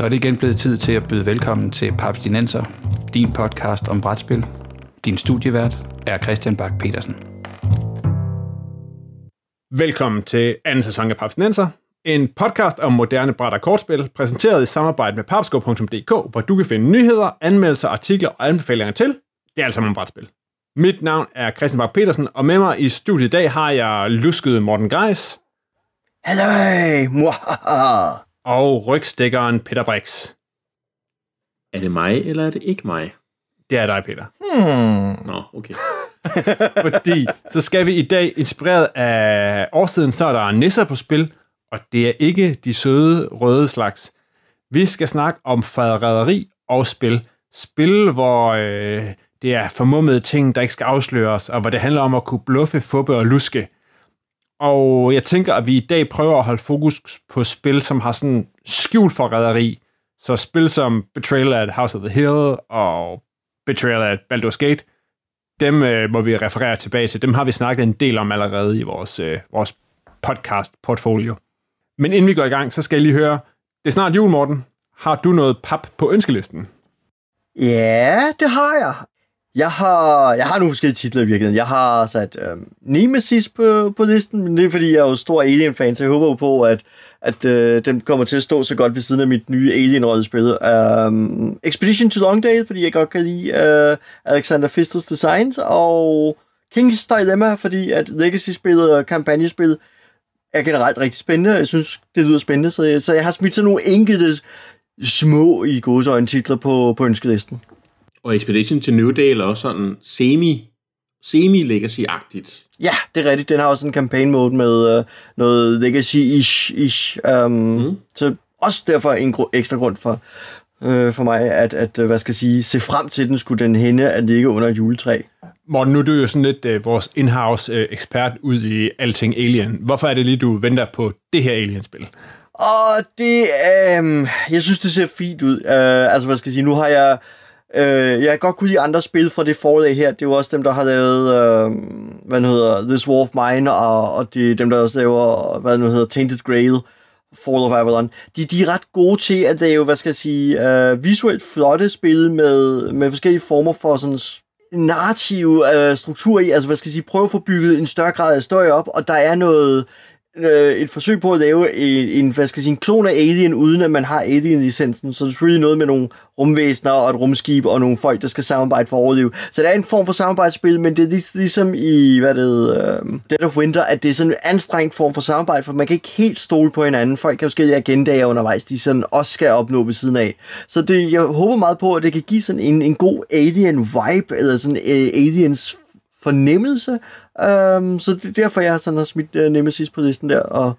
så er det igen blevet tid til at byde velkommen til Dinenser, din podcast om brætspil. Din studievært er Christian Bak petersen Velkommen til anden sæson af Dinenser, en podcast om moderne bræt og kortspil, præsenteret i samarbejde med papsko.dk, hvor du kan finde nyheder, anmeldelser, artikler og anbefalinger til. Det er alt sammen om brætspil. Mit navn er Christian Bak petersen og med mig i studiet i dag har jeg luskede Morten Greis. Hallo! og rygstikkeren Peter Brix. Er det mig, eller er det ikke mig? Det er dig, Peter. Hmm. Nå, okay. Fordi så skal vi i dag, inspireret af årstiden, så er der nisser på spil, og det er ikke de søde røde slags. Vi skal snakke om faderæderi og spil. Spil, hvor øh, det er formummede ting, der ikke skal afsløres, og hvor det handler om at kunne bluffe, fuppe og luske – og jeg tænker, at vi i dag prøver at holde fokus på spil, som har sådan skjult forræderi. Så spil som Betrayal at House of the Hill og Betrayal at Baldur's Gate, dem øh, må vi referere tilbage til. Dem har vi snakket en del om allerede i vores, øh, vores podcast-portfolio. Men inden vi går i gang, så skal jeg lige høre, det er snart jul, Morten. Har du noget pap på ønskelisten? Ja, det har jeg. Jeg har, jeg har nogle forskellige titler i virkeligheden. Jeg har sat øh, Nemesis på, på listen, men det er fordi, jeg er jo stor Alien-fan, så jeg håber jo på, at, at øh, den kommer til at stå så godt ved siden af mit nye Alien-rollespil. Øhm, Expedition to Longdale, fordi jeg godt kan lide øh, Alexander Fisters designs, og Kings Dilemma, fordi at Legacy-spillet og kampagnespillet er generelt rigtig spændende. Jeg synes, det lyder spændende, så jeg, så jeg har smidt sådan nogle enkelte små i gode titler på, på ønskelisten. Og Expedition til Newdale er også sådan semi semi-legacy-agtigt. Ja, det er rigtigt. Den har også en campaign mode med øh, noget legacy-ish. Ish. Um, mm. Så også derfor en gr- ekstra grund for, øh, for mig at, at, øh, hvad skal jeg sige, se frem til den, skulle den hende at ligge under et juletræ. Morten, nu er du jo sådan lidt øh, vores in-house øh, ekspert ud i alting Alien. Hvorfor er det lige, du venter på det her Alien-spil? Og det, øh, jeg synes, det ser fint ud. Øh, altså, hvad skal jeg sige, nu har jeg Øh, jeg kan godt kunne lide andre spil fra det forlag her. Det er jo også dem, der har lavet, øh, hvad nu hedder, This War of Mine, og, og de, dem, der også laver, hvad nu hedder, Tainted Grail, Fall of Avalon. De, de er ret gode til at lave, hvad skal jeg sige, øh, visuelt flotte spil med, med forskellige former for sådan narrativ øh, struktur i, altså hvad skal jeg sige, prøve at få bygget en større grad af støj op, og der er noget, øh, et forsøg på at lave en, en, hvad skal jeg sige, en klon af Alien, uden at man har Alien-licensen. Så det er selvfølgelig noget med nogle rumvæsener og et rumskib og nogle folk, der skal samarbejde for at overleve. Så det er en form for samarbejdsspil, men det er ligesom i hvad det, øh, Dead of Winter, at det er sådan en anstrengt form for samarbejde, for man kan ikke helt stole på hinanden. Folk har forskellige agendaer undervejs, de sådan også skal opnå ved siden af. Så det, jeg håber meget på, at det kan give sådan en, en god Alien-vibe, eller sådan øh, Aliens fornemmelse, Um, så det er derfor, jeg sådan har smidt uh, øh, Nemesis på listen der, og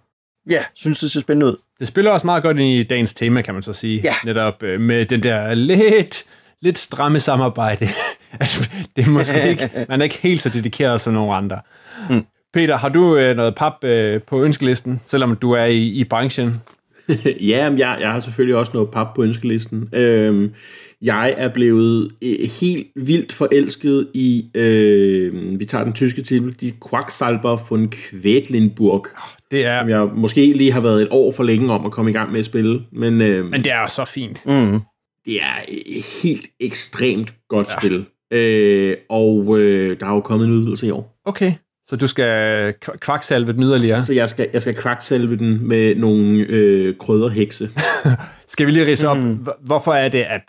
ja, yeah, synes det ser spændende ud. Det spiller også meget godt ind i dagens tema, kan man så sige. Ja. Netop uh, med den der lidt, lidt stramme samarbejde. det er måske ikke, man er ikke helt så dedikeret som nogle andre. Mm. Peter, har du uh, noget pap uh, på ønskelisten, selvom du er i, i branchen? ja, jeg, jeg har selvfølgelig også noget pap på ønskelisten. Uh, jeg er blevet øh, helt vildt forelsket i, øh, vi tager den tyske titel, De Quacksalber von Quedlinburg. Ah, det er... Som jeg måske lige har været et år for længe om at komme i gang med at spille. Men, øh, men det er så fint. Mm. Det er et øh, helt ekstremt godt ja. spil. Øh, og øh, der er jo kommet en udvidelse i år. Okay. Så du skal kvaksalve den yderligere? Så jeg skal, jeg skal kvaksalve den med nogle øh, krydderhekse. skal vi lige rise op, mm. hvorfor er det, at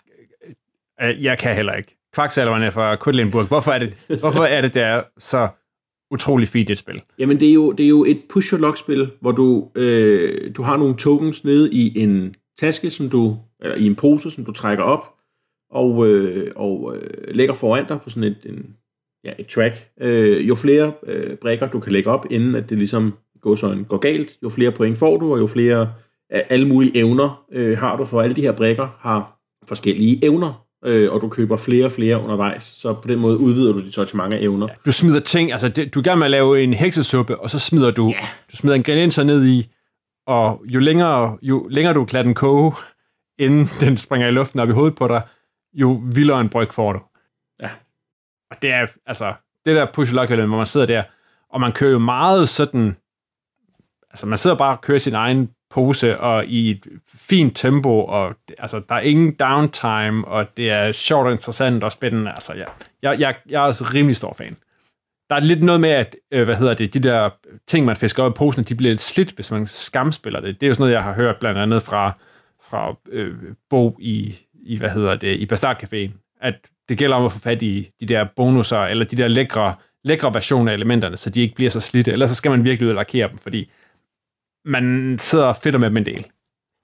Øh, jeg kan heller ikke. Kvaksalverne fra Kudlenburg. Hvorfor er det, hvorfor er det der så utrolig fint et spil? Jamen, det er jo, det er jo et push your lock spil hvor du, øh, du har nogle tokens nede i en taske, som du, eller i en pose, som du trækker op, og, øh, og øh, lægger foran dig på sådan et, en, ja, et track. Øh, jo flere øh, brækker du kan lægge op, inden at det ligesom går, sådan, går galt, jo flere point får du, og jo flere øh, alle mulige evner øh, har du, for alle de her brækker har forskellige evner øh, og du køber flere og flere undervejs, så på den måde udvider du dit sortiment af evner. Ja, du smider ting, altså det, du gerne med at lave en heksesuppe, og så smider du, ja. du smider ingredienser ned i, og jo længere, jo længere du klæder den koge, inden den springer i luften op i hovedet på dig, jo vildere en bryg får du. Ja. Og det er, altså, det der push luck hvor man sidder der, og man kører jo meget sådan, altså man sidder bare og kører sin egen pose, og i et fint tempo, og altså, der er ingen downtime, og det er sjovt og interessant og spændende. Altså, ja. jeg, jeg, jeg er også rimelig stor fan. Der er lidt noget med, at øh, hvad hedder det, de der ting, man fisker op i posen, de bliver lidt slidt, hvis man skamspiller det. Det er jo sådan noget, jeg har hørt blandt andet fra, fra øh, Bo i, i, hvad hedder det, i Caféen, at det gælder om at få fat i de der bonusser, eller de der lækre, lækre versioner af elementerne, så de ikke bliver så slidte. Ellers så skal man virkelig ud og lakere dem, fordi man sidder og med dem en del.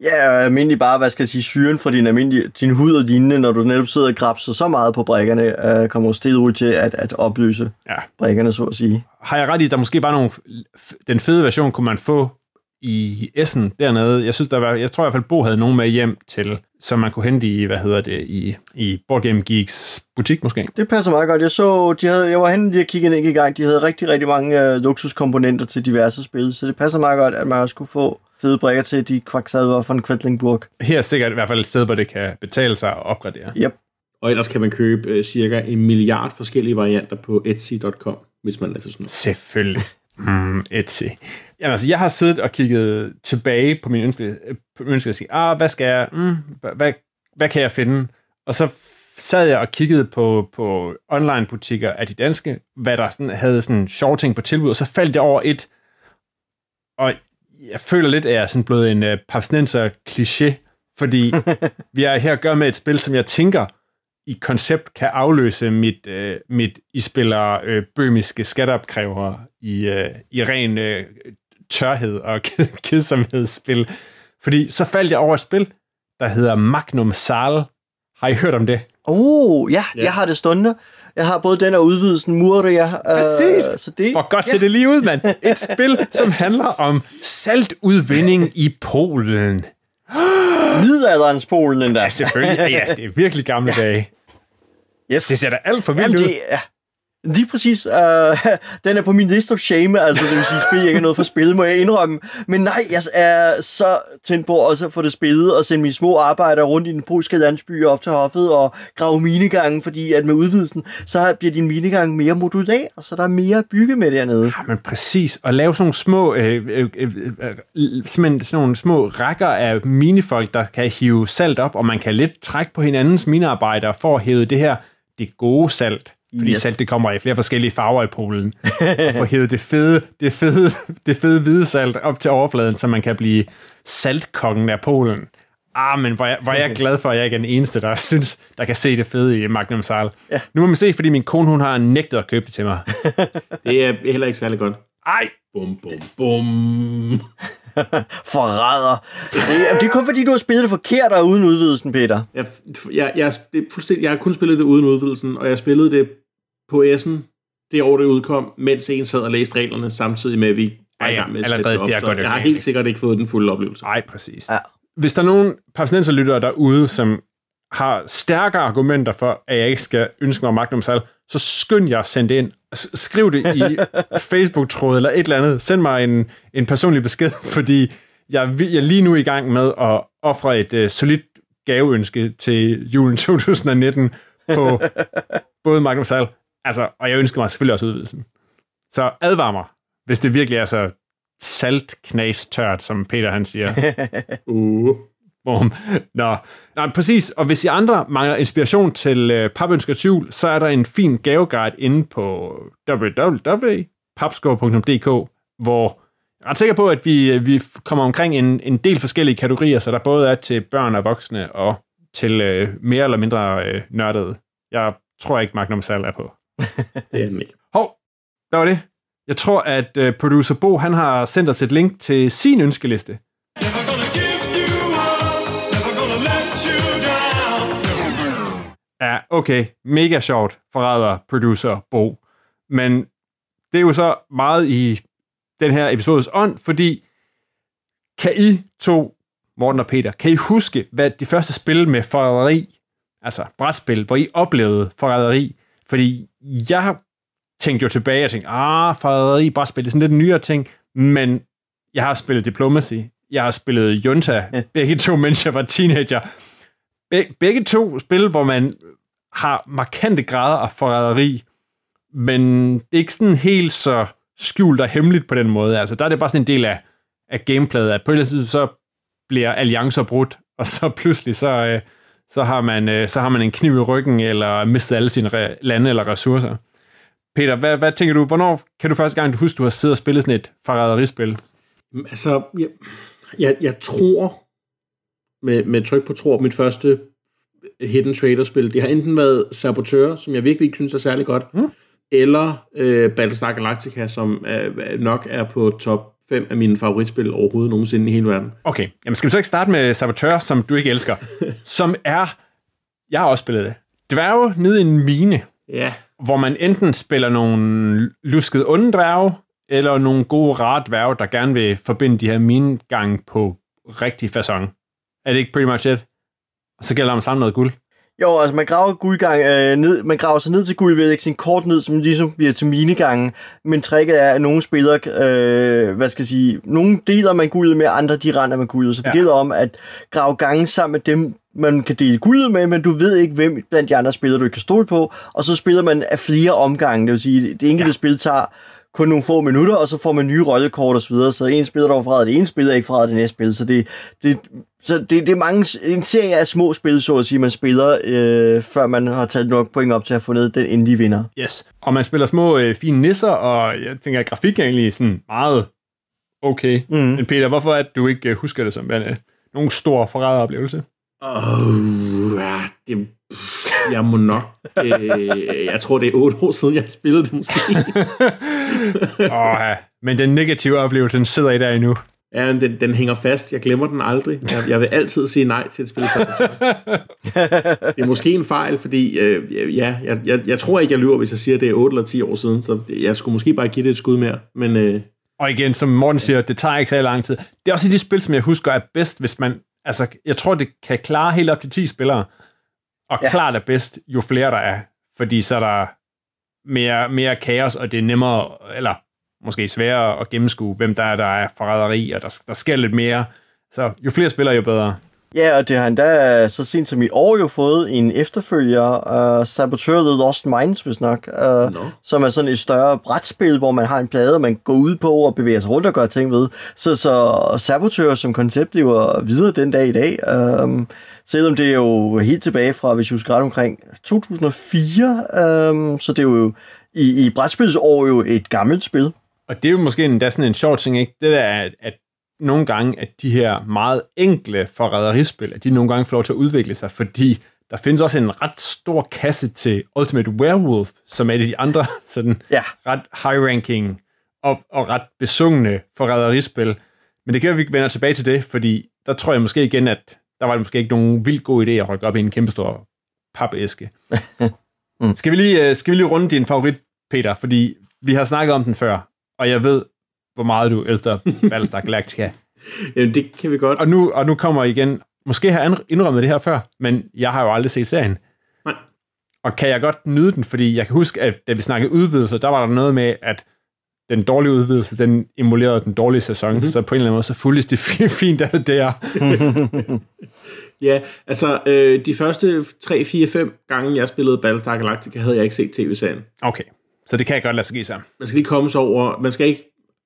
Ja, yeah, almindelig bare, hvad skal jeg sige, syren fra din, almindelige, din hud og dine, når du netop sidder og grabser så meget på brækkerne, øh, kommer det ud til at, at opløse ja. brækkerne, så at sige. Har jeg ret i, at der måske bare nogle... Den fede version kunne man få i Essen dernede. Jeg, synes, der var, jeg tror i hvert fald, Bo havde nogen med hjem til, som man kunne hente i, hvad hedder det, i, i Board Game Geeks butik måske. Det passer meget godt. Jeg så, de havde, jeg var henne lige og kigge ind i gang. De havde rigtig, rigtig mange øh, luksuskomponenter til diverse spil, så det passer meget godt, at man også kunne få fede brækker til de kvaksalver fra Kvætlingburg. Her er sikkert i hvert fald et sted, hvor det kan betale sig at opgradere. Yep. Og ellers kan man købe øh, cirka en milliard forskellige varianter på Etsy.com, hvis man lader sig sådan noget. Selvfølgelig. Mm, Etsy. Jamen, altså, jeg har siddet og kigget tilbage på min ønske, på min ønske at sige, ah, hvad skal jeg, mm, hvad, hvad kan jeg finde? Og så sad jeg og kiggede på, på online butikker af de danske, hvad der sådan, havde sådan sjove ting på tilbud, og så faldt jeg over et, og jeg føler lidt, at jeg er sådan blevet en uh, papsnenser kliché fordi vi er her at gøre med et spil, som jeg tænker i koncept kan afløse mit, uh, mit I spiller øh, bømiske skatteopkræver i, uh, i ren uh, tørhed og kedsomhedsspil. Fordi så faldt jeg over et spil, der hedder Magnum Sal. Har I hørt om det? Oh, ja, ja. jeg har det stående. Jeg har både den og udvidelsen Muria. Øh, Præcis. Øh, så det, Hvor godt ja. ser det lige ud, mand. Et spil, som handler om saltudvinding i Polen. Middelalderens Polen der. Ja, selvfølgelig. Ja, det er virkelig gamle ja. dage. Yes. Det ser da alt for vildt Jamen, ud. ja. Lige præcis. Øh, den er på min list of shame, altså det vil sige, spil ikke noget for spillet, må jeg indrømme. Men nej, jeg er så tændt på også at få det spillet og sende mine små arbejdere rundt i den polske landsby op til hoffet og grave minegange, fordi at med udvidelsen, så bliver din minegang mere modulær, og så der er mere at bygge med dernede. Ja, men præcis. Og lave sådan nogle små, øh, øh, øh, øh sådan nogle små rækker af minefolk, der kan hive salt op, og man kan lidt trække på hinandens minearbejdere for at hæve det her, det gode salt fordi yes. salt, det kommer i flere forskellige farver i Polen. og får hævet det fede, det fede, det fede hvide salt op til overfladen, så man kan blive saltkongen af Polen. Ah, men hvor jeg, hvor jeg er glad for, at jeg ikke er den eneste, der synes, der kan se det fede i Magnum Sal. Ja. Nu må man se, fordi min kone, hun har nægtet at købe det til mig. det er heller ikke særlig godt. Ej! Bum, bum, bum. Forræder. Det, det er kun fordi, du har spillet det forkert og uden udvidelsen, Peter. Jeg, jeg, jeg, det fuldstændig, jeg har kun spillet det uden udvidelsen, og jeg spillede det på S'en det år, det udkom, mens en sad og læste reglerne, samtidig med, at vi var i gang med at allerede, det op, der går det Jeg har helt sikkert ikke fået den fulde oplevelse. Nej, præcis. Ja. Hvis der er nogen palæstinenser lyttere derude, som har stærkere argumenter for, at jeg ikke skal ønske mig om salg, så skynd jer at sende det ind. Skriv det i Facebook-tråd eller et eller andet. Send mig en, en personlig besked, fordi jeg, jeg er lige nu i gang med at ofre et uh, solidt gaveønske til julen 2019 på både Magnum Sal, altså, og jeg ønsker mig selvfølgelig også udvidelsen. Så advar mig, hvis det virkelig er så saltknastørt, som Peter han siger. uh platform. Nå, nej, præcis. Og hvis I andre mangler inspiration til øh, Papønskers Jul, så er der en fin gaveguide inde på www.papskov.dk, hvor jeg er ret sikker på, at vi, øh, vi kommer omkring en, en del forskellige kategorier, så der både er til børn og voksne og til øh, mere eller mindre øh, nørdede. Jeg tror ikke, Magnum Sal er på. det er ikke. Hov, der var det. Jeg tror, at øh, producer Bo han har sendt os et link til sin ønskeliste. Ja, okay, mega sjovt, forræder producer Bo. Men det er jo så meget i den her episodes ånd, fordi kan I to, Morten og Peter, kan I huske, hvad det første spil med forræderi, altså brætspil, hvor I oplevede forræderi? Fordi jeg tænkte jo tilbage og tænkte, ah, forræderi, brætspil, det er sådan lidt nyere ting, men jeg har spillet Diplomacy, jeg har spillet Junta, begge to, mens jeg var teenager, Be- begge to spil, hvor man har markante grader af forræderi, men det er ikke sådan helt så skjult og hemmeligt på den måde. Altså, der er det bare sådan en del af, af gameplayet, at på en eller så bliver alliancer brudt, og så pludselig så, øh, så, har man, øh, så har man en kniv i ryggen, eller mistet alle sine re- lande eller ressourcer. Peter, hvad, hvad tænker du, hvornår kan du første gang du huske, du har siddet og spillet sådan et forræderispil? Altså, jeg, jeg, jeg tror, med, med tryk på tror, mit første hidden trader-spil. Det har enten været Saboteur, som jeg virkelig ikke synes er særlig godt, mm. eller øh, Battlestar Galactica, som er, nok er på top 5 af mine favoritspil overhovedet nogensinde i hele verden. Okay, jamen skal vi så ikke starte med Saboteur, som du ikke elsker, som er, jeg har også spillet det, dværge ned i en mine, ja. hvor man enten spiller nogle luskede onde dværge, eller nogle gode rare dværge, der gerne vil forbinde de her mine gang på rigtig façon. Er det ikke pretty much it? Og så gælder det om at samle noget guld. Jo, altså man graver guldgang, øh, ned, man graver sig ned til guld ved at lægge sin kort ned, som ligesom bliver til minegangen. Men tricket er, at nogle spillere, øh, hvad skal jeg sige, nogle deler man guldet med, andre de render man guldet. Så det ja. gælder om at grave gange sammen med dem, man kan dele guldet med, men du ved ikke, hvem blandt de andre spillere, du ikke kan stole på. Og så spiller man af flere omgange, det vil sige, det enkelte ja. spil tager kun nogle få minutter, og så får man nye rollekort og så videre, så en spiller, der fra det ene spil, er ikke fra det næste spil, så det, det, så det, det er mange, en serie af små spil, så at sige, man spiller, øh, før man har taget nok point op til at få ned den endelige vinder. Yes, og man spiller små øh, fine nisser, og jeg tænker, at grafik er egentlig sådan meget okay. Mm. Men Peter, hvorfor at du ikke øh, husker det som en, øh, nogen stor forræderoplevelse? Oh, ja, det, jeg må nok... Øh, jeg tror, det er otte år siden, jeg spillede det måske. oh, ja. Men den negative oplevelse, den sidder i der endnu. Ja, den, den hænger fast. Jeg glemmer den aldrig. Jeg, jeg vil altid sige nej til et spil. det er måske en fejl, fordi øh, ja, jeg, jeg, jeg tror ikke, jeg lyver, hvis jeg siger, at det er 8 eller 10 år siden, så jeg skulle måske bare give det et skud mere. Men, øh, og igen, som Morten siger, det tager ikke så lang tid. Det er også et af de spil, som jeg husker er bedst, hvis man Altså, jeg tror, det kan klare helt op til 10 spillere, og ja. klart er bedst, jo flere der er, fordi så er der mere, mere kaos, og det er nemmere, eller måske sværere at gennemskue, hvem der er, der er forræderi, og der, der sker lidt mere. Så jo flere spillere, jo bedre. Ja, og det har endda så sent som i år jo fået en efterfølger, uh, øh, Saboteur The Lost Minds, hvis nok, uh, øh, no. som er sådan et større brætspil, hvor man har en plade, man går ud på og bevæger sig rundt og gør ting ved. Så, så Saboteur som koncept lever videre den dag i dag. Um, selvom det er jo helt tilbage fra, hvis du husker ret, omkring 2004, um, øhm, så det er jo i, i brætspilsår jo et gammelt spil. Og det er jo måske endda sådan en sjov ting, ikke? Det der, at nogle gange, at de her meget enkle forræderispil, at de nogle gange får lov til at udvikle sig, fordi der findes også en ret stor kasse til Ultimate Werewolf, som er et af de andre sådan ja. ret high-ranking og, og ret besungne forræderispil. Men det kan vi vender tilbage til det, fordi der tror jeg måske igen, at der var det måske ikke nogen vildt god idé at rykke op i en kæmpe stor papæske. mm. skal, vi lige, øh, skal vi lige runde din favorit, Peter? Fordi vi har snakket om den før, og jeg ved, hvor meget du elsker Battlestar Galactica. Jamen, det kan vi godt. Og nu, og nu kommer jeg igen, måske har jeg indrømmet det her før, men jeg har jo aldrig set serien. Nej. Og kan jeg godt nyde den, fordi jeg kan huske, at da vi snakkede udvidelser, der var der noget med, at den dårlige udvidelse, den emulerede den dårlige sæson, mm-hmm. så på en eller anden måde, så fuldes det fint af det der. ja, altså øh, de første 3-4-5 gange, jeg spillede Battlestar Galactica, havde jeg ikke set tv-serien. Okay, så det kan jeg godt lade sig give sig. Man skal lige komme sig over, man skal ikke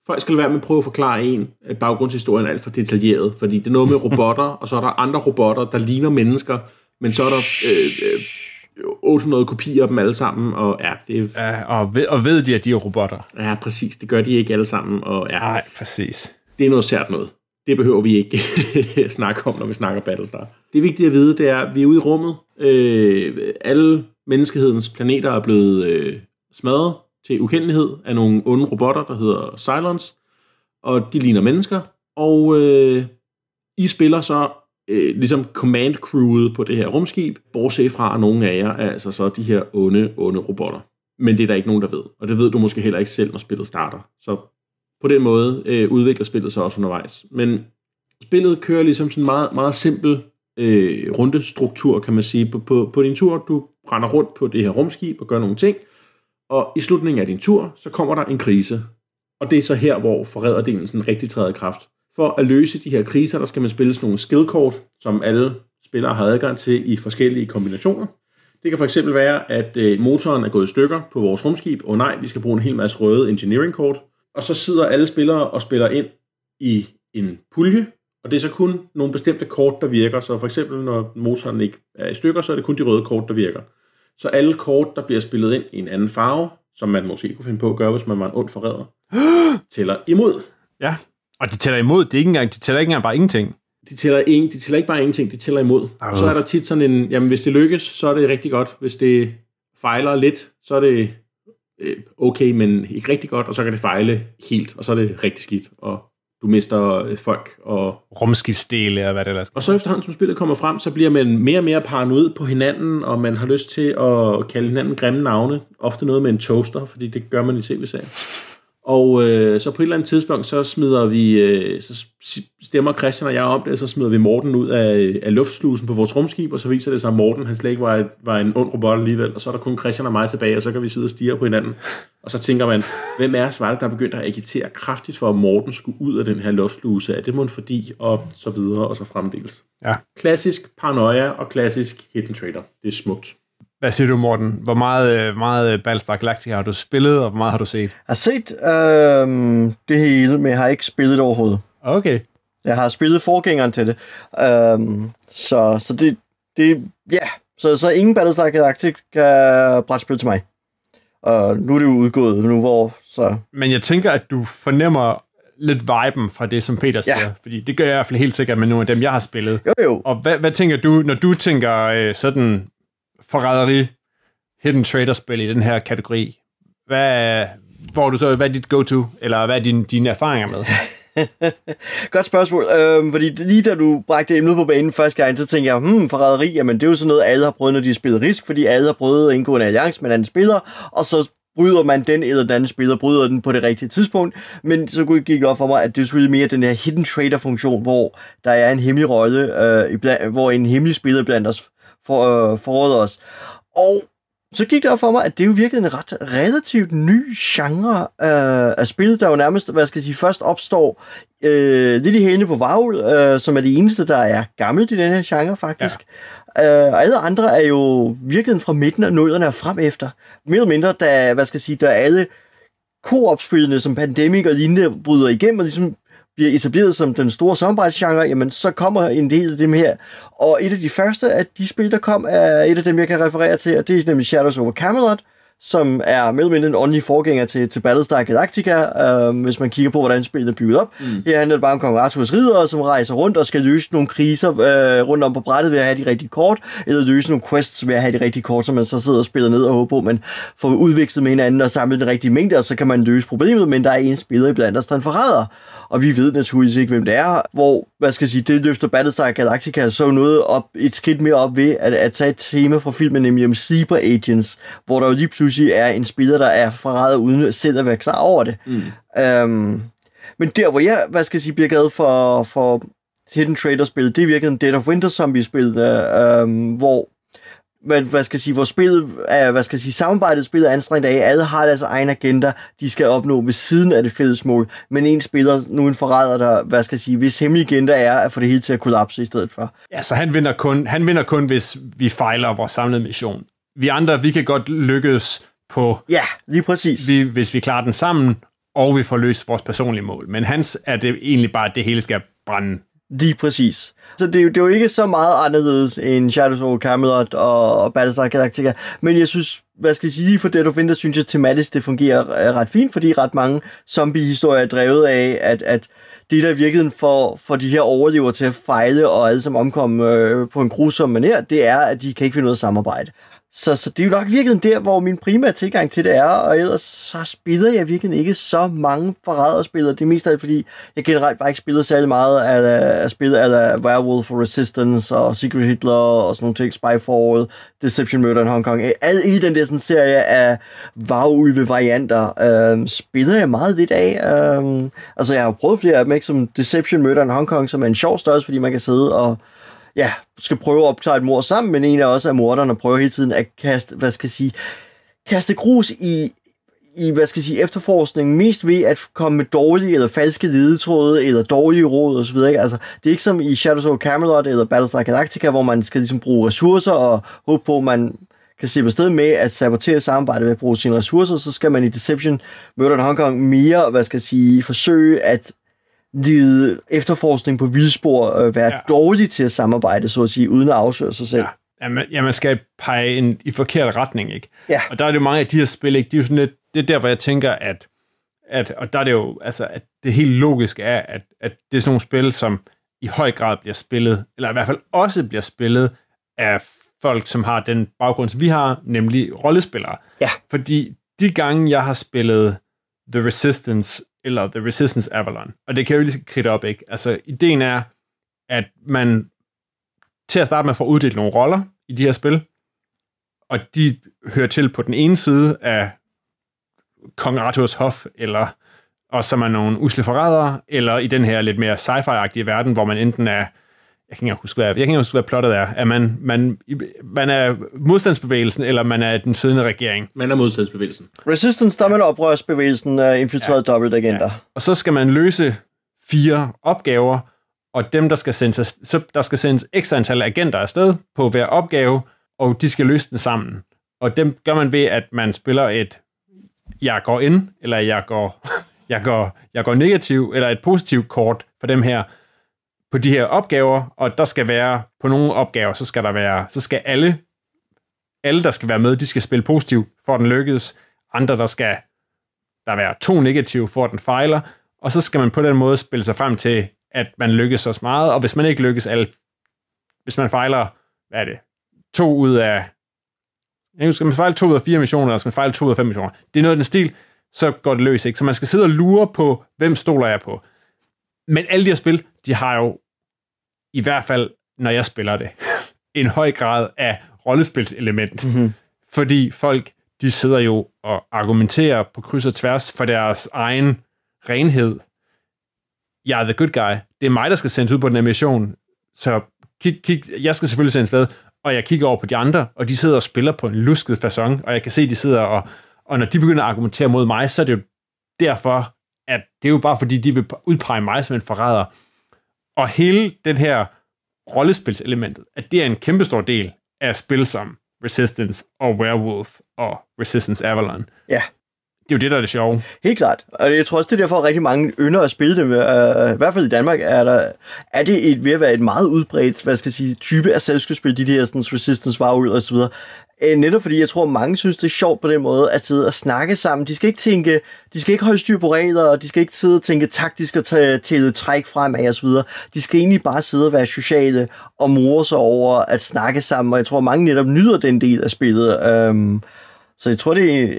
folk skal være med at prøve at forklare en øh, baggrundshistorien alt for detaljeret, fordi det er noget med robotter, og så er der andre robotter, der ligner mennesker, men så er der øh, øh, 800 kopier af dem alle sammen, og ja, det er... Ja, og, ved, og ved de, at de er robotter? Ja, præcis. Det gør de ikke alle sammen, og ja... Nej, præcis. Det er noget sært noget. Det behøver vi ikke snakke om, når vi snakker Battlestar. Det vigtige at vide, det er, at vi er ude i rummet. Øh, alle menneskehedens planeter er blevet øh, smadret til ukendelighed af nogle onde robotter, der hedder Cylons, og de ligner mennesker, og øh, I spiller så øh, ligesom command crewet på det her rumskib, bortset fra at nogle af jer er altså så de her onde, onde robotter. Men det er der ikke nogen, der ved, og det ved du måske heller ikke selv, når spillet starter. Så på den måde øh, udvikler spillet sig også undervejs. Men spillet kører ligesom sådan en meget, meget simpel øh, rundestruktur, kan man sige. På, på, på din tur, du render rundt på det her rumskib og gør nogle ting, og i slutningen af din tur, så kommer der en krise. Og det er så her, hvor forræderdelen sådan rigtig træder i kraft. For at løse de her kriser, der skal man spille sådan nogle skillkort, som alle spillere har adgang til i forskellige kombinationer. Det kan fx være, at øh, motoren er gået i stykker på vores rumskib, og nej, vi skal bruge en hel masse røde engineering-kort. Og så sidder alle spillere og spiller ind i en pulje, og det er så kun nogle bestemte kort, der virker. Så for eksempel, når motoren ikke er i stykker, så er det kun de røde kort, der virker. Så alle kort, der bliver spillet ind i en anden farve, som man måske kunne finde på at gøre, hvis man var en ond forræder, tæller imod. Ja, og de tæller imod. Det er ikke engang, de tæller ikke engang bare ingenting. De tæller, ingen, de tæller ikke bare ingenting, de tæller imod. Og så er der tit sådan en, jamen hvis det lykkes, så er det rigtig godt. Hvis det fejler lidt, så er det øh, okay, men ikke rigtig godt, og så kan det fejle helt, og så er det rigtig skidt. Og du mister øh, folk og... Rumskibsdele og hvad det ellers Og så efterhånden, som spillet kommer frem, så bliver man mere og mere paranoid på hinanden, og man har lyst til at kalde hinanden grimme navne. Ofte noget med en toaster, fordi det gør man i tv-serien. Og øh, så på et eller andet tidspunkt, så smider vi, øh, så stemmer Christian og jeg om det, og så smider vi Morten ud af, af luftslusen på vores rumskib, og så viser det sig, at Morten han slet ikke var, var en ond robot alligevel, og så er der kun Christian og mig tilbage, og så kan vi sidde og stige på hinanden. Og så tænker man, hvem er os, var det, der begyndte at agitere kraftigt for, at Morten skulle ud af den her luftsluse? Er det mon fordi, og så videre, og så fremdeles. Ja. Klassisk paranoia og klassisk hidden trader. Det er smukt. Hvad siger du, Morten? Hvor meget, øh, hvor meget øh, Battlestar Galactica har du spillet, og hvor meget har du set? Jeg har set øh, det hele, men jeg har ikke spillet det overhovedet. Okay. Jeg har spillet forgængeren til det. Øh, så, så det, det, ja, yeah. så, så ingen Battlestar Galactica brætspil til mig. Og nu er det jo udgået, nu hvor... Så. Men jeg tænker, at du fornemmer lidt viben fra det, som Peter siger. Ja. Fordi det gør jeg i hvert fald helt sikkert med nogle af dem, jeg har spillet. Jo, jo. Og hvad, hvad tænker du, når du tænker øh, sådan forræderi, hidden trader-spil i den her kategori. Hvad, hvor du så, hvad er dit go-to, eller hvad er din, dine erfaringer med? Godt spørgsmål, øhm, fordi lige da du bragte emnet på banen første gang, så tænkte jeg, hmm, forræderi, jamen det er jo sådan noget, alle har prøvet, når de har spillet risk, fordi alle har prøvet at indgå en alliance med en anden spiller, og så bryder man den eller den anden spiller, bryder den på det rigtige tidspunkt, men så kunne det gik op for mig, at det er selvfølgelig mere den her hidden trader-funktion, hvor der er en hemmelig rolle, øh, hvor en hemmelig spiller blandt os for, øh, forråder os. Og så gik det op for mig, at det jo virkelig en ret relativt ny genre øh, af spillet, der jo nærmest, hvad skal jeg sige, først opstår øh, lidt i hælene på Vavl, øh, som er det eneste, der er gammelt i den her genre faktisk. Ja. Øh, og alle andre er jo virkelig fra midten af nødderne og frem efter. Mere eller mindre, da, hvad skal jeg sige, der alle koopspillende som Pandemic og lignende bryder igennem og ligesom bliver etableret som den store samarbejdsgenre, jamen så kommer en del af dem her. Og et af de første af de spil, der kom, er et af dem, jeg kan referere til, og det er nemlig Shadows over Camelot, som er mere eller mindre en åndelig forgænger til, til Battlestar Galactica, øh, hvis man kigger på, hvordan spillet er bygget op. Mm. Her handler det bare om kong Arthurs ridder, som rejser rundt og skal løse nogle kriser øh, rundt om på brættet ved at have de rigtige kort, eller løse nogle quests ved at have de rigtige kort, som man så sidder og spiller ned og håber på, man får udvekslet med hinanden og samlet den rigtige mængde, og så kan man løse problemet, men der er en spiller iblandt os, der er en forræder. Og vi ved naturligvis ikke, hvem det er, hvor, hvad skal jeg sige, det løfter Battlestar Galactica så noget op, et skridt mere op ved at, at tage et tema fra filmen, nemlig om Cyber Agents, hvor der jo lige pludselig pludselig er en spiller, der er forrædet uden selv at være klar over det. Mm. Øhm, men der, hvor jeg hvad skal jeg sige, bliver glad for, for Hidden Trader-spil, det er virkelig en Dead of Winter Zombie-spil, øhm, hvor men hvad skal jeg sige, hvor spillet, er, hvad skal jeg sige, samarbejdet spillet er anstrengt af, alle har deres egen agenda, de skal opnå ved siden af det fælles mål, men en spiller nu en forræder der, hvad skal jeg sige, hvis hemmelig agenda er at få det hele til at kollapse i stedet for. Ja, så han vinder kun, han vinder kun hvis vi fejler vores samlede mission vi andre, vi kan godt lykkes på... Ja, lige præcis. Vi, hvis vi klarer den sammen, og vi får løst vores personlige mål. Men hans er det egentlig bare, at det hele skal brænde. Lige præcis. Så det, er det er jo ikke så meget anderledes end Shadows of Camelot og Battlestar Galactica, men jeg synes, hvad skal jeg sige, for det du finder, synes jeg tematisk, det fungerer øh, ret fint, fordi ret mange zombie-historier er drevet af, at, at det, der virkede for, for de her overlever til at fejle og alle som omkom øh, på en grusom manér, det er, at de kan ikke finde noget samarbejde. Så, så det er jo nok virkelig der, hvor min primære tilgang til det er, og ellers så spiller jeg virkelig ikke så mange forræderspillere. Det er mest af det, fordi jeg generelt bare ikke spiller særlig meget af, af spillet af Werewolf for Resistance og Secret Hitler og sådan nogle ting, Spyfall, Deception Murder in Hong Kong. Al i den der sådan, serie af varulve varianter øhm, spiller jeg meget lidt af. Øhm, altså jeg har prøvet flere af dem, ikke? som Deception Murder in Hong Kong, som er en sjov størrelse, fordi man kan sidde og ja, skal prøve at opklare et mor sammen, men en af os er morderen og prøver hele tiden at kaste, hvad skal jeg sige, kaste grus i, i hvad skal jeg sige, efterforskningen, mest ved at komme med dårlige eller falske ledetråde, eller dårlige råd osv. Altså, det er ikke som i Shadows of Camelot eller Battlestar Galactica, hvor man skal ligesom bruge ressourcer og håbe på, at man kan på sted med at sabotere samarbejdet ved at bruge sine ressourcer, så skal man i Deception Murder in Hong Kong mere, hvad skal jeg sige, forsøge at lide efterforskning på vildspor og øh, være ja. dårlig til at samarbejde, så at sige, uden at afsløre sig selv. Ja. Ja, man, ja, man skal pege en, i forkert retning, ikke? Ja. Og der er det jo mange af de her spil, ikke? Det er jo sådan lidt, det er der, hvor jeg tænker, at, at og der er det jo, altså, at det helt logiske er, at, at det er sådan nogle spil, som i høj grad bliver spillet, eller i hvert fald også bliver spillet af folk, som har den baggrund, som vi har, nemlig rollespillere. Ja. Fordi de gange, jeg har spillet The Resistance, eller The Resistance Avalon. Og det kan jeg jo lige kridte op, ikke? Altså, ideen er, at man til at starte med får uddelt nogle roller i de her spil, og de hører til på den ene side af Kong Arthurs Hof, eller og som er nogle usle forrædere, eller i den her lidt mere sci-fi-agtige verden, hvor man enten er jeg kan ikke huske, hvad, jeg kan ikke huske, hvad plottet er. Er man, man, man er modstandsbevægelsen, eller man er den siddende regering. Man er modstandsbevægelsen. Resistance, der er man oprørsbevægelsen, er øh, infiltreret ja. dobbeltagenter. Ja. Og så skal man løse fire opgaver, og dem, der skal sendes, så der skal sendes x antal agenter afsted på hver opgave, og de skal løse den sammen. Og dem gør man ved, at man spiller et jeg går ind, eller jeg går, jeg går, jeg går negativ, eller et positivt kort for dem her, på de her opgaver, og der skal være, på nogle opgaver, så skal der være, så skal alle, alle der skal være med, de skal spille positiv for at den lykkes. Andre, der skal der være to negative, for at den fejler. Og så skal man på den måde spille sig frem til, at man lykkes også meget, og hvis man ikke lykkes alle, hvis man fejler, hvad er det, to ud af, jeg husker, man fejler to ud af fire missioner, eller skal man fejle to ud af fem missioner, det er noget af den stil, så går det løs, ikke? Så man skal sidde og lure på, hvem stoler jeg på. Men alle de her spil de har jo i hvert fald, når jeg spiller det, en høj grad af rollespilselement. Mm-hmm. Fordi folk, de sidder jo og argumenterer på kryds og tværs for deres egen renhed. Jeg er the good guy. Det er mig, der skal sendes ud på den her mission. Så kig, kig, jeg skal selvfølgelig sendes med, og jeg kigger over på de andre, og de sidder og spiller på en lusket façon, og jeg kan se, de sidder og, og når de begynder at argumentere mod mig, så er det jo derfor, at det er jo bare fordi, de vil udpege mig som en forræder. Og hele den her rollespilselementet, at det er en kæmpestor del af spil som Resistance og Werewolf og Resistance Avalon. Ja. Det er jo det, der er det sjove. Helt klart. Og jeg tror også, det er derfor, at rigtig mange ynder at spille det. Med. Uh, øh, I hvert fald i Danmark er, der, er det et, ved at være et meget udbredt hvad skal jeg sige, type af selskabsspil, de der sådan, resistance var ud og så videre. Uh, netop fordi jeg tror, mange synes, det er sjovt på den måde at sidde og snakke sammen. De skal ikke tænke, de skal ikke holde styr på regler, og de skal ikke sidde og tænke taktisk og tage, tage træk fremad og så videre. De skal egentlig bare sidde og være sociale og more sig over at snakke sammen. Og jeg tror, mange netop nyder den del af spillet. Uh, så jeg tror, det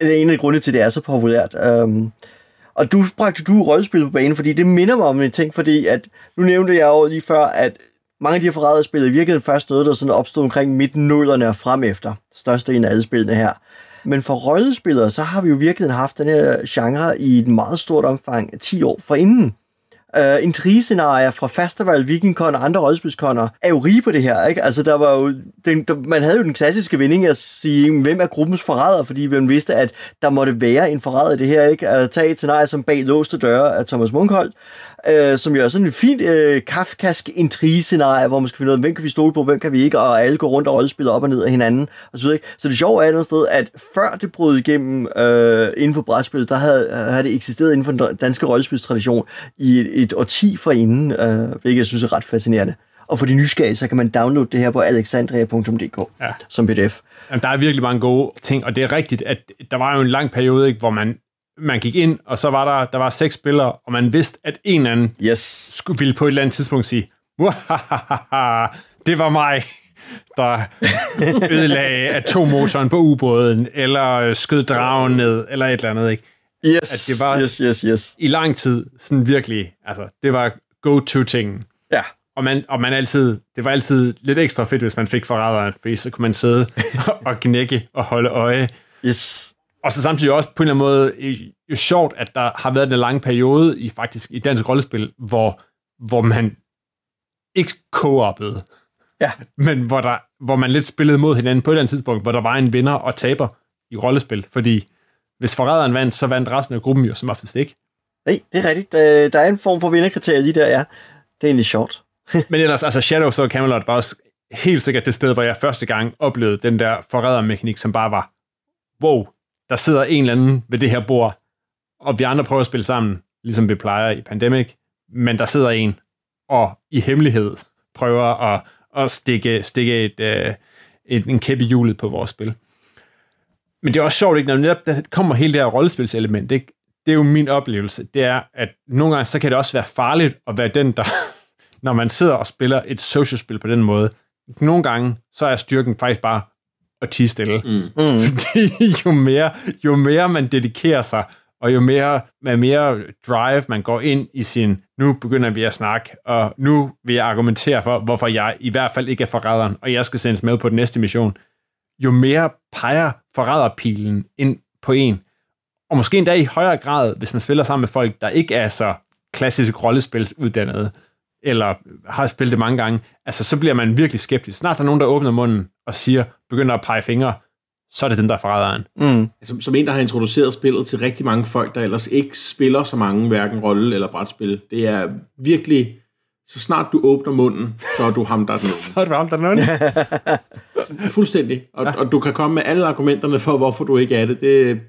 det er en af grunde til, at det er så populært. Um, og du bragte du rollespil på banen, fordi det minder mig om en ting, fordi at, nu nævnte jeg jo lige før, at mange af de her forrædede spil er virkelig først noget, der sådan opstod omkring midten nullerne og frem efter. en af alle spillene her. Men for rollespillere, så har vi jo virkelig haft den her genre i et meget stort omfang 10 år forinden. Øh, intrigescenarier fra Fastervald, Vikingkon og andre rådspidskonner er jo rige på det her, ikke? Altså, der var jo den, der, man havde jo den klassiske vinding at sige, hvem er gruppens forræder, fordi man vidste, at der måtte være en forræder i det her, ikke? At tage et scenarie som bag låste døre af Thomas Munkholdt, øh, som jo er sådan en fint øh, kafkask intrigescenarie, hvor man skal finde ud af, hvem kan vi stole på, hvem kan vi ikke, og alle går rundt og rollespiller op og ned af hinanden, og så, videre. så det sjove er et eller andet sted, at før det brød igennem øh, inden for brætspil, der havde, øh, havde det eksisteret inden for den danske rollespilstradition i et, et årti forinden, øh, hvilket jeg synes er ret fascinerende. Og for de nysgerrige, så kan man downloade det her på alexandria.dk ja. som pdf. Jamen, der er virkelig mange gode ting, og det er rigtigt, at der var jo en lang periode, ikke, hvor man man gik ind, og så var der, der var seks spillere, og man vidste, at en eller anden yes. skulle, ville på et eller andet tidspunkt sige, det var mig, der ødelagde atommotoren på ubåden, eller øh, skød dragen ned, eller et eller andet, ikke? Yes, at det var yes, yes, yes. i lang tid sådan virkelig, altså, det var go to ting Ja. Og man, og man altid, det var altid lidt ekstra fedt, hvis man fik forræderen, fordi så kunne man sidde og gnække og holde øje. Yes og så samtidig også på en eller anden måde øh, jo sjovt, at der har været den lange periode i faktisk i dansk rollespil, hvor, hvor man ikke co Ja. Men hvor, der, hvor man lidt spillede mod hinanden på et eller andet tidspunkt, hvor der var en vinder og taber i rollespil, fordi hvis forræderen vandt, så vandt resten af gruppen jo som oftest ikke. Nej, det er rigtigt. Der er en form for vinderkriterie lige der, ja. Det er egentlig sjovt. Men ellers, altså Shadow of Camelot var også helt sikkert det sted, hvor jeg første gang oplevede den der forrædermekanik, som bare var, wow, der sidder en eller anden ved det her bord, og vi andre prøver at spille sammen, ligesom vi plejer i Pandemic, men der sidder en og i hemmelighed prøver at, at stikke, stikke et, øh, et, en kæppe hjulet på vores spil. Men det er også sjovt, ikke? når netop der kommer hele det her rollespilselement, ikke? det er jo min oplevelse, det er, at nogle gange så kan det også være farligt at være den, der, når man sidder og spiller et socialspil på den måde, nogle gange, så er styrken faktisk bare at tige stille. Mm. Mm. Fordi jo mere, jo mere man dedikerer sig, og jo mere, med mere drive man går ind i sin, nu begynder vi at snakke, og nu vil jeg argumentere for, hvorfor jeg i hvert fald ikke er forræderen, og jeg skal sendes med på den næste mission, jo mere peger forræderpilen ind på en. Og måske endda i højere grad, hvis man spiller sammen med folk, der ikke er så klassisk rollespilsuddannede, eller har spillet det mange gange, altså så bliver man virkelig skeptisk. Snart der er nogen, der åbner munden, og siger, begynder at pege fingre, så er det den, der er forræderen. Mm. Som, som en, der har introduceret spillet til rigtig mange folk, der ellers ikke spiller så mange, hverken rolle eller brætspil. Det er virkelig, så snart du åbner munden, så er du ham, der er den så er du ham, der er Fuldstændig. Og, ja. og du kan komme med alle argumenterne for, hvorfor du ikke er det. det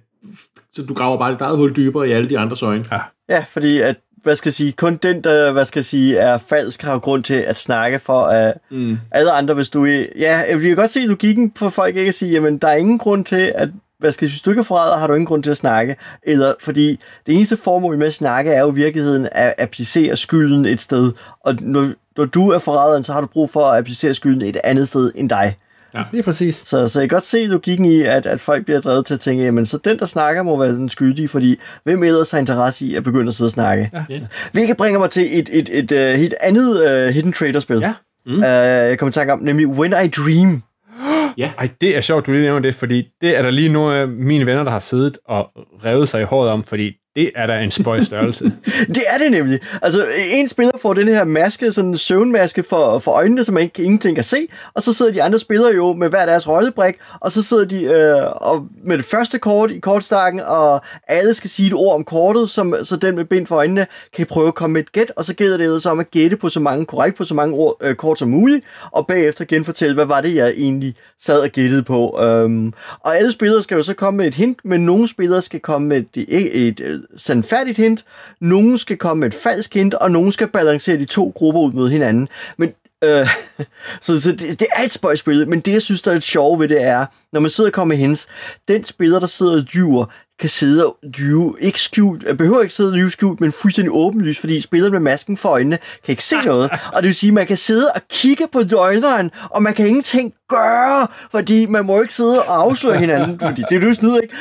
så du graver bare et eget hul dybere i alle de andres øjne. Ja, ja fordi at hvad skal jeg sige, kun den, der hvad skal jeg sige, er falsk, har grund til at snakke for at øh, mm. alle andre, hvis du... Ja, vi kan godt se logikken for folk ikke at sige, jamen, der er ingen grund til, at hvad skal jeg sige, er forræder, har du ingen grund til at snakke. Eller, fordi det eneste formål med at snakke er jo i virkeligheden at applicere skylden et sted. Og når, når du er forræderen, så har du brug for at applicere skylden et andet sted end dig. Ja. Lige præcis. Så, så jeg kan godt se logikken i, at, at folk bliver drevet til at tænke, jamen så den, der snakker, må være den skyldige, fordi hvem ellers har interesse i at begynde at sidde og snakke? Ja. Yeah. Hvilket bringer mig til et, et, et, øh, et, et andet uh, Hidden Trader-spil. Ja. Mm. Uh, jeg kommer i tanke om, nemlig When I Dream. Ja. Ej, det er sjovt, du lige nævner det, fordi det er der lige nu mine venner, der har siddet og revet sig i håret om, fordi det er da en spøj størrelse. det er det nemlig. Altså, en spiller får den her maske, sådan en søvnmaske for, for øjnene, så man ikke, ingenting kan se, og så sidder de andre spillere jo med hver deres rollebrik, og så sidder de øh, og med det første kort i kortstakken, og alle skal sige et ord om kortet, som, så den med bind for øjnene kan prøve at komme med et gæt, og så gælder det så om at gætte på så mange korrekt på så mange ord, øh, kort som muligt, og bagefter genfortælle, hvad var det, jeg egentlig sad og gættede på. Øhm, og alle spillere skal jo så komme med et hint, men nogle spillere skal komme med et, et, et sandfærdigt hint, nogen skal komme med et falsk hint, og nogen skal balancere de to grupper ud mod hinanden. Men Øh, så så det, det er et spøjspil, men det, jeg synes, der er lidt sjovt ved det, er, når man sidder og kommer med hints, den spiller, der sidder og lyver, kan sidde og lyve, ikke skjult, behøver ikke sidde og lyve skjult, men fuldstændig åbenlyst, fordi spilleren med masken for øjnene kan ikke se noget. Og det vil sige, at man kan sidde og kigge på døgneren, og man kan ingenting gøre, fordi man må ikke sidde og afsløre hinanden, fordi det er jo snyder, ikke?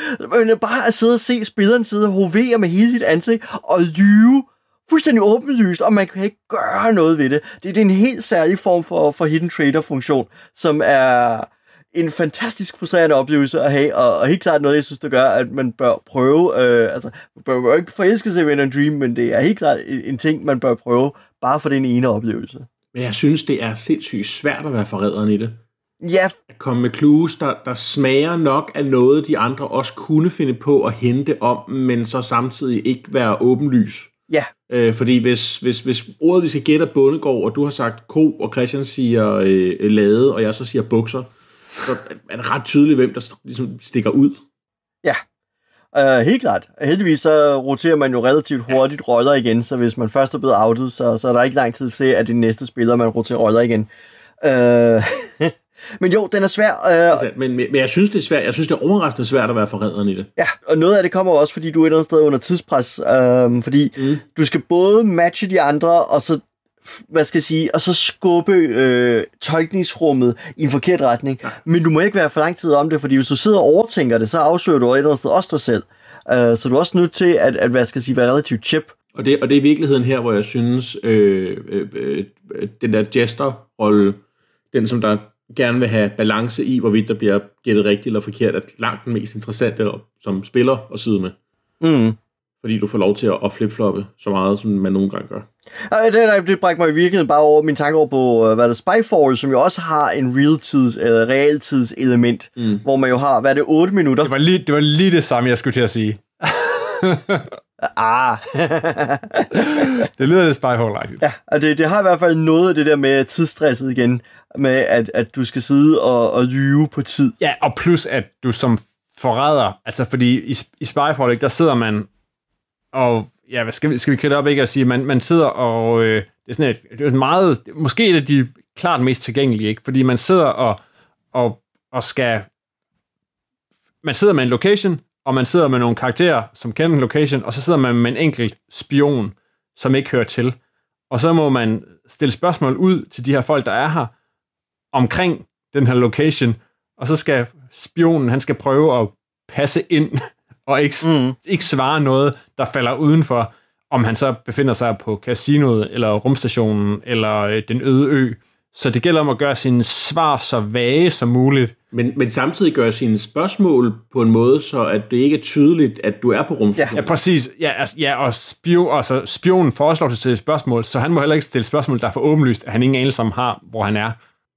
Men bare at sidde og se spilleren sidde og hovere med hele sit ansigt og lyve fuldstændig åbenlyst, og man kan ikke gøre noget ved Det, det er en helt særlig form for, for hidden trader-funktion, som er en fantastisk frustrerende oplevelse at have, og, og helt klart noget, jeg synes, det gør, at man bør prøve, øh, altså, man bør jo ikke forelske sig i en Dream, men det er helt klart en, en ting, man bør prøve, bare for den ene oplevelse. Men jeg synes, det er sindssygt svært at være forræderen i det. Ja. At komme med clues, der, der smager nok af noget, de andre også kunne finde på at hente om, men så samtidig ikke være åbenlys. Ja. Øh, fordi hvis, hvis, hvis ordet, vi skal gætte, er bondegård, og du har sagt ko, og Christian siger øh, lade, og jeg så siger bukser, så er det ret tydeligt, hvem der ligesom stikker ud. Ja, Uh, helt klart. Heldigvis så roterer man jo relativt hurtigt ja. roller igen, så hvis man først er blevet outet, så, så er der ikke lang tid til, at det næste spiller, man roterer roller igen. Uh, men jo, den er svær. Uh, men, men, men jeg synes, det er svært. Jeg synes, det er overraskende svært at være forræderen i det. Ja, og noget af det kommer også, fordi du er et eller andet sted under tidspres, uh, fordi mm. du skal både matche de andre, og så hvad skal jeg sige, og så skubbe øh, tolkningsrummet i en forkert retning. Men du må ikke være for lang tid om det, fordi hvis du sidder og overtænker det, så afslører du et eller andet sted også dig selv. Øh, så du er også nødt til at, at hvad skal jeg sige, være relativt chip. Og det, og det er i virkeligheden her, hvor jeg synes, øh, øh, øh, den der jester-rolle, den som der gerne vil have balance i, hvorvidt der bliver gættet rigtigt eller forkert, er langt den mest interessante som spiller at sidde med. Mm fordi du får lov til at, at flipfloppe så meget, som man nogle gange gør. Øh, det, det brækker mig i virkeligheden bare over min tanke over på, øh, hvad det Spyfall, som jo også har en realtids, eller realtids element, mm. hvor man jo har, hvad er det, 8 minutter? Det var lige det, var lige det samme, jeg skulle til at sige. ah. det lyder lidt spyfall agtigt Ja, og det, det har i hvert fald noget af det der med tidsstresset igen, med at, at du skal sidde og, og lyve på tid. Ja, og plus at du som forræder, altså fordi i, i Spyfall, der sidder man og ja, hvad skal vi, skal vi kridte op, ikke? At sige, man, man sidder og... Øh, det er sådan et, et meget... Måske et af de klart mest tilgængelige, ikke? Fordi man sidder og, og, og skal... Man sidder med en location, og man sidder med nogle karakterer, som kender en location, og så sidder man med en enkelt spion, som ikke hører til. Og så må man stille spørgsmål ud til de her folk, der er her, omkring den her location, og så skal spionen, han skal prøve at passe ind og ikke, mm. ikke svare noget, der falder udenfor, om han så befinder sig på casinoet, eller rumstationen, eller øh, den øde ø. Så det gælder om at gøre sine svar så vage som muligt. Men, men samtidig gøre sine spørgsmål på en måde, så at det ikke er tydeligt, at du er på rumstationen. Ja, ja præcis. Ja, altså, ja og spion, altså, spionen foreslår til et spørgsmål, så han må heller ikke stille spørgsmål, der er for åbenlyst, at han ingen anelse om har, hvor han er.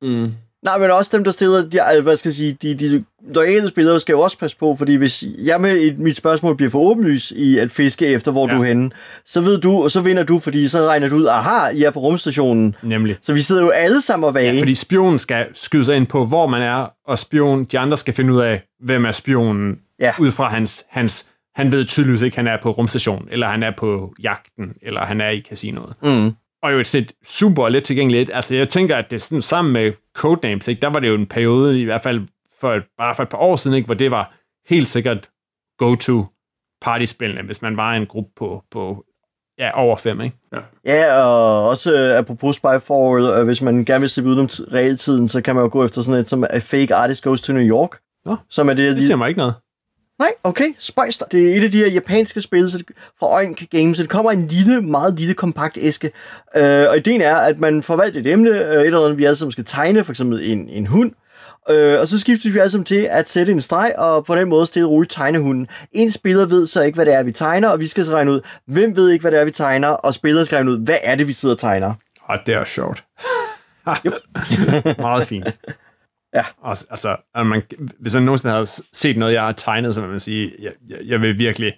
Mm. Nej, men også dem, der stiller, de, hvad skal jeg sige, de, de, de de spillere skal jo også passe på, fordi hvis jeg med et, mit spørgsmål bliver for åbenlys i at fiske efter, hvor ja. du er henne, så ved du, og så vinder du, fordi så regner du ud, aha, I er på rumstationen. Nemlig. Så vi sidder jo alle sammen og vage. Ja, fordi spionen skal skyde sig ind på, hvor man er, og spion, de andre skal finde ud af, hvem er spionen, ja. ud fra hans, hans han ved tydeligvis ikke, at han er på rumstationen, eller han er på jagten, eller han er i casinoet. Mm og jo et set super let tilgængeligt. Altså, jeg tænker, at det er sådan sammen med Codenames, ikke? der var det jo en periode, i hvert fald for et, bare for et par år siden, ikke? hvor det var helt sikkert go-to partyspillene, hvis man var en gruppe på, på ja, over fem, ikke? Ja, ja og også øh, apropos Spyfall, øh, hvis man gerne vil slippe ud om realtiden, så kan man jo gå efter sådan et som A øh, Fake Artist Goes to New York. Nå, som er det, det siger mig ikke noget. Nej, okay, spøjster. Det er et af de her japanske spil så det, fra Oink Games, så det kommer i en lille, meget lille kompakt æske. Øh, og ideen er, at man forvalter et emne, øh, et eller andet, vi alle sammen skal tegne, for eksempel en, en hund, Øh, og så skifter vi alle sammen til at sætte en streg, og på den måde stille roligt tegne hunden. En spiller ved så ikke, hvad det er, vi tegner, og vi skal så regne ud, hvem ved ikke, hvad det er, vi tegner, og spilleren skal regne ud, hvad er det, vi sidder og tegner. Ej, det er sjovt. Meget fint. Ja. Og, altså, altså man, hvis man nogensinde havde set noget, jeg har tegnet, så vil man sige, jeg, jeg, jeg vil virkelig,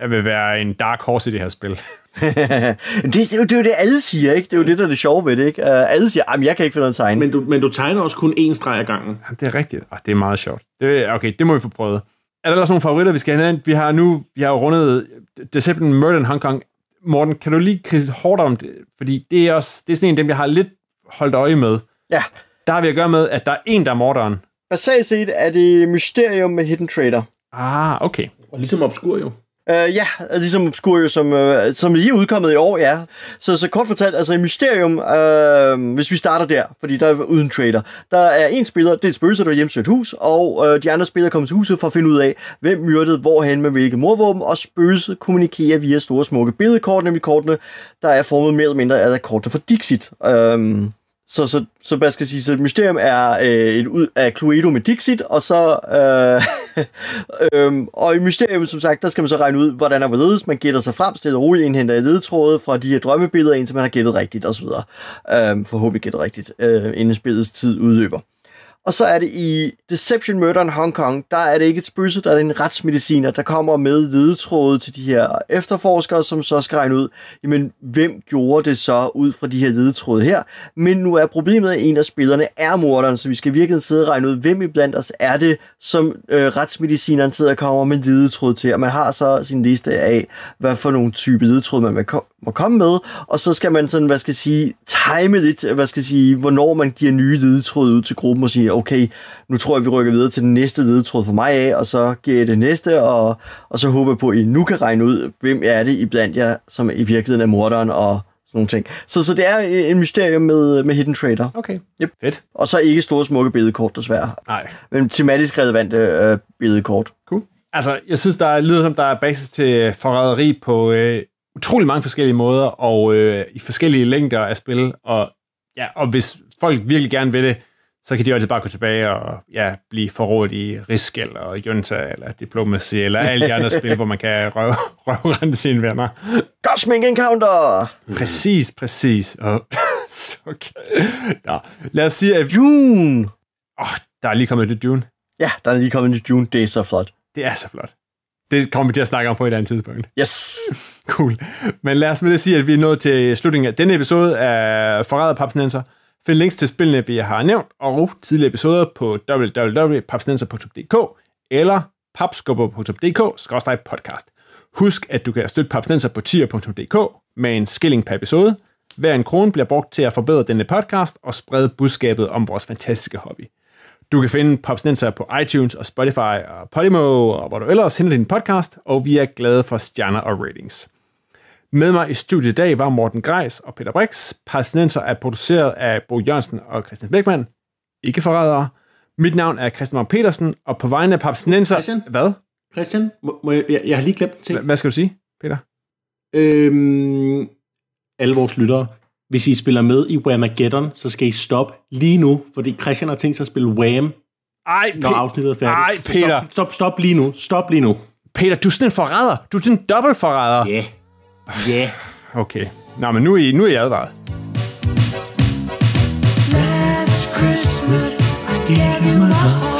jeg vil være en dark horse i det her spil. det, det, er det er jo det, alle siger, ikke? Det er jo det, der er det sjove ved det, ikke? Uh, øh, alle siger, at jeg kan ikke finde noget tegne. Men du, men du tegner også kun én streg ad gangen. Jamen, det er rigtigt. Oh, det er meget sjovt. Det, okay, det må vi få prøvet. Er der ellers nogle favoritter, vi skal have ind? Vi har nu vi har rundet Deception Murder in Hong Kong. Morten, kan du lige kridse hårdt om det? Fordi det er, også, det er sådan en af dem, jeg har lidt holdt øje med. Ja. Der har vi at gøre med, at der er en, der er morderen. Basalt set er det Mysterium med Hidden Trader. Ah, okay. Og ligesom Obscur jo. Uh, ja, ligesom Obscurio, som, uh, som lige er udkommet i år, ja. Så, så kort fortalt, altså i Mysterium, uh, hvis vi starter der, fordi der er uden trader, der er en spiller, det er et spøgelse, der er hjemsøgt hus, og uh, de andre spillere kommer til huset for at finde ud af, hvem myrdede hvorhen med hvilke morvåben, og spøgelset kommunikerer via store smukke billedkort, nemlig kortene, der er formet mere eller mindre af kortene for Dixit. Uh, så, så, så hvad skal jeg sige, så Mysterium er øh, et ud af Cluedo med Dixit, og så, øh, øh, og i Mysterium, som sagt, der skal man så regne ud, hvordan er hvorledes, man gætter sig frem, stiller roligt indhenter ledetråde fra de her drømmebilleder, indtil man har gættet rigtigt, osv. Øh, forhåbentlig gættet rigtigt, øh, inden spillets tid udløber. Og så er det i Deception in Hong Kong, der er det ikke et spøgelse, der er det en retsmediciner, der kommer med ledetråde til de her efterforskere, som så skal regne ud, jamen hvem gjorde det så ud fra de her ledetråde her? Men nu er problemet, at en af spillerne er morderen, så vi skal virkelig sidde og regne ud, hvem i blandt os er det, som øh, retsmedicineren sidder og kommer med ledetråde til. Og man har så sin liste af, hvad for nogle type ledetråde man må komme med, og så skal man sådan, hvad skal jeg sige, time lidt, hvad skal jeg sige, hvornår man giver nye ledetråde ud til gruppen og siger, okay, nu tror jeg, vi rykker videre til den næste ledetråd for mig af, og så giver jeg det næste, og, og så håber jeg på, at I nu kan regne ud, hvem er det i blandt jer, som i virkeligheden er morderen, og sådan nogle ting. Så, så det er en mysterium med, med Hidden Trader. Okay, yep. fedt. Og så ikke store smukke billedkort, desværre. Nej. Men tematisk relevante øh, billedkort. Cool. Altså, jeg synes, der lyder som, der er basis til forræderi på øh, utrolig mange forskellige måder, og øh, i forskellige længder af spil, og, ja, og hvis folk virkelig gerne vil det, så kan de altid bare gå tilbage og ja, blive forrådt i Risk eller Junta eller Diplomacy eller alle de andre spil, hvor man kan røve, røve sine venner. Cosmic Encounter! Præcis, præcis. Oh, okay. Nå, lad os sige, at... June! Åh, oh, der er lige kommet et June. Ja, der er lige kommet nyt June. Det er så flot. Det er så flot. Det kommer vi til at snakke om på et andet tidspunkt. Yes! Cool. Men lad os med det sige, at vi er nået til slutningen af denne episode af Forræder Papsnenser. Find links til spillene, vi har nævnt, og tidligere episoder på www.papsnenser.dk eller papskubber.dk-podcast. Husk, at du kan støtte Papsnenser på tier.dk med en skilling per episode. Hver en krone bliver brugt til at forbedre denne podcast og sprede budskabet om vores fantastiske hobby. Du kan finde Popsnenser på iTunes og Spotify og Podimo og hvor du ellers henter din podcast, og vi er glade for stjerner og ratings. Med mig i studiet i dag var Morten Grejs og Peter Brix. Palæstinenser er produceret af Bo Jørgensen og Christian Bækman. Ikke forrædere. Mit navn er Christian Mark Petersen, og på vegne af palæstinenser... Christian? Hvad? Christian, må, må jeg, jeg, jeg har lige glemt en ting. Hvad skal du sige, Peter? Øhm, alle vores lyttere, hvis I spiller med i Whamageddon, så skal I stoppe lige nu, fordi Christian har tænkt sig at spille Wham, Ej, når afsnittet er færdigt. Ej, Peter! Stop, stop, stop lige nu. Stop lige nu. Peter, du er sådan en forræder. Du er sådan en dobbeltforræder. Ja. Yeah. Ja. Yeah. Okay. Nå, men nu er, I, nu er I advaret. Last Christmas, I gave you my heart.